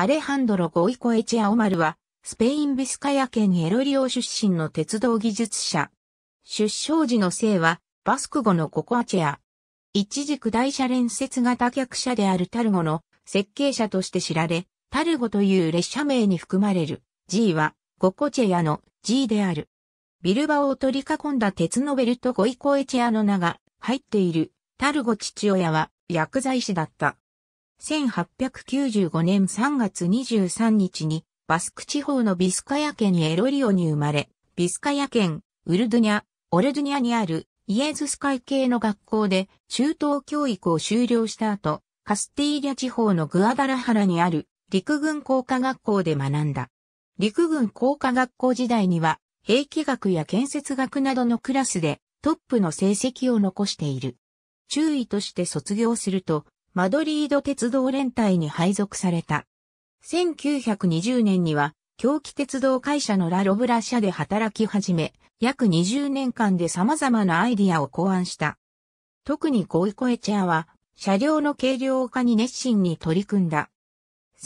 アレハンドロ・ゴイコエチアオマルは、スペインビスカヤ県エロリオ出身の鉄道技術者。出生時の姓は、バスク語のココアチェア。一軸台車連接型客車であるタルゴの設計者として知られ、タルゴという列車名に含まれる G は、ゴコチェアの G である。ビルバオを取り囲んだ鉄のベルトゴイコエチェアの名が入っているタルゴ父親は薬剤師だった。1895年3月23日にバスク地方のビスカヤ県エロリオに生まれ、ビスカヤ県ウルドゥニャ、オルドゥニャにあるイエズス会系の学校で中等教育を修了した後、カスティーリャ地方のグアダラハラにある陸軍工科学校で学んだ。陸軍工科学校時代には兵器学や建設学などのクラスでトップの成績を残している。注意として卒業すると、マドリード鉄道連隊に配属された。1920年には、狂気鉄道会社のラ・ロブラ社で働き始め、約20年間で様々なアイディアを考案した。特にゴイコエチアは、車両の軽量化に熱心に取り組んだ。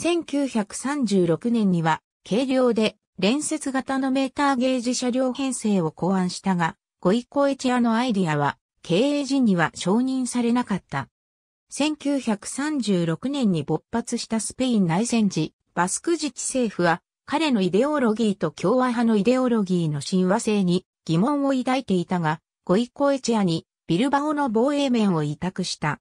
1936年には、軽量で連接型のメーターゲージ車両編成を考案したが、ゴイコエチアのアイディアは、経営陣には承認されなかった。1936年に勃発したスペイン内戦時、バスク自治政府は彼のイデオロギーと共和派のイデオロギーの親和性に疑問を抱いていたが、ゴイコエチェアにビルバオの防衛面を委託した。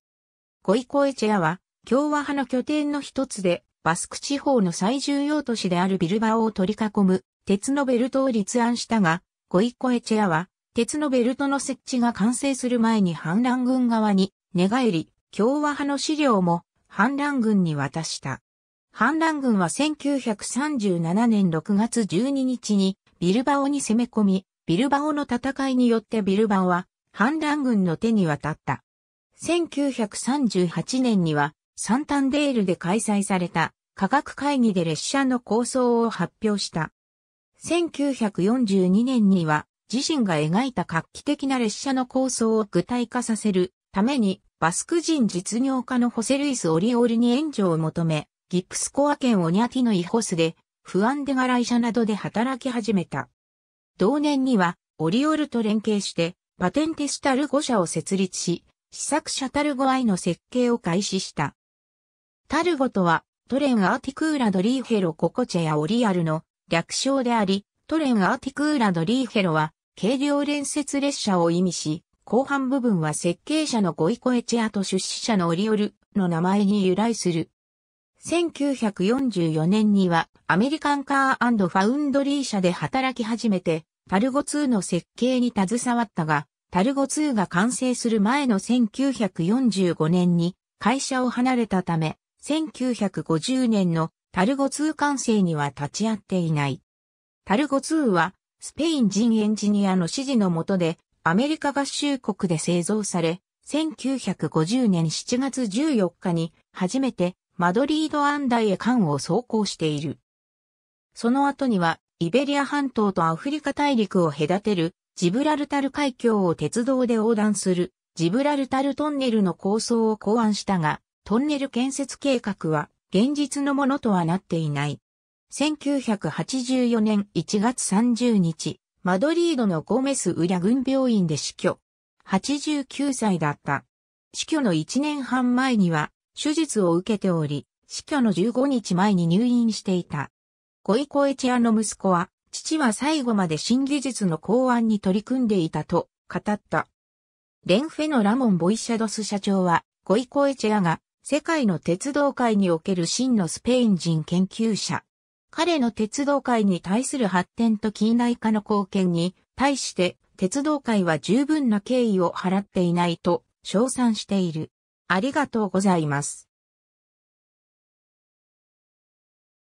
ゴイコエチェアは共和派の拠点の一つで、バスク地方の最重要都市であるビルバオを取り囲む鉄のベルトを立案したが、ゴイコエチェアは鉄のベルトの設置が完成する前に反乱軍側に寝返り、共和派の資料も反乱軍に渡した。反乱軍は1937年6月12日にビルバオに攻め込み、ビルバオの戦いによってビルバオは反乱軍の手に渡った。1938年にはサンタンデールで開催された科学会議で列車の構想を発表した。1942年には自身が描いた画期的な列車の構想を具体化させるためにバスク人実業家のホセルイス・オリオールに援助を求め、ギプスコア県オニャティのイホスで、不安でが来社などで働き始めた。同年には、オリオールと連携して、パテンテスタルゴ社を設立し、試作者タルゴアイの設計を開始した。タルゴとは、トレンアーティクーラドリーヘロココチェやオリアルの略称であり、トレンアーティクーラドリーヘロは、軽量連接列車を意味し、後半部分は設計者のゴイコエチアと出資者のオリオルの名前に由来する。1944年にはアメリカンカーファウンドリー社で働き始めて、タルゴ2の設計に携わったが、タルゴ2が完成する前の1945年に会社を離れたため、1950年のタルゴ2完成には立ち会っていない。タルゴ2はスペイン人エンジニアの指示のもとでアメリカ合衆国で製造され、1950年7月14日に初めてマドリードアンダイへ艦を走行している。その後にはイベリア半島とアフリカ大陸を隔てるジブラルタル海峡を鉄道で横断するジブラルタルトンネルの構想を考案したが、トンネル建設計画は現実のものとはなっていない。1984年1月30日、マドリードのゴメス・ウリャ軍病院で死去。89歳だった。死去の1年半前には手術を受けており、死去の15日前に入院していた。ゴイコエチアの息子は、父は最後まで新技術の考案に取り組んでいたと語った。レンフェのラモン・ボイシャドス社長は、ゴイコエチアが世界の鉄道界における真のスペイン人研究者彼の鉄道界に対する発展と近代化の貢献に対して鉄道界は十分な敬意を払っていないと称賛している。ありがとうございます。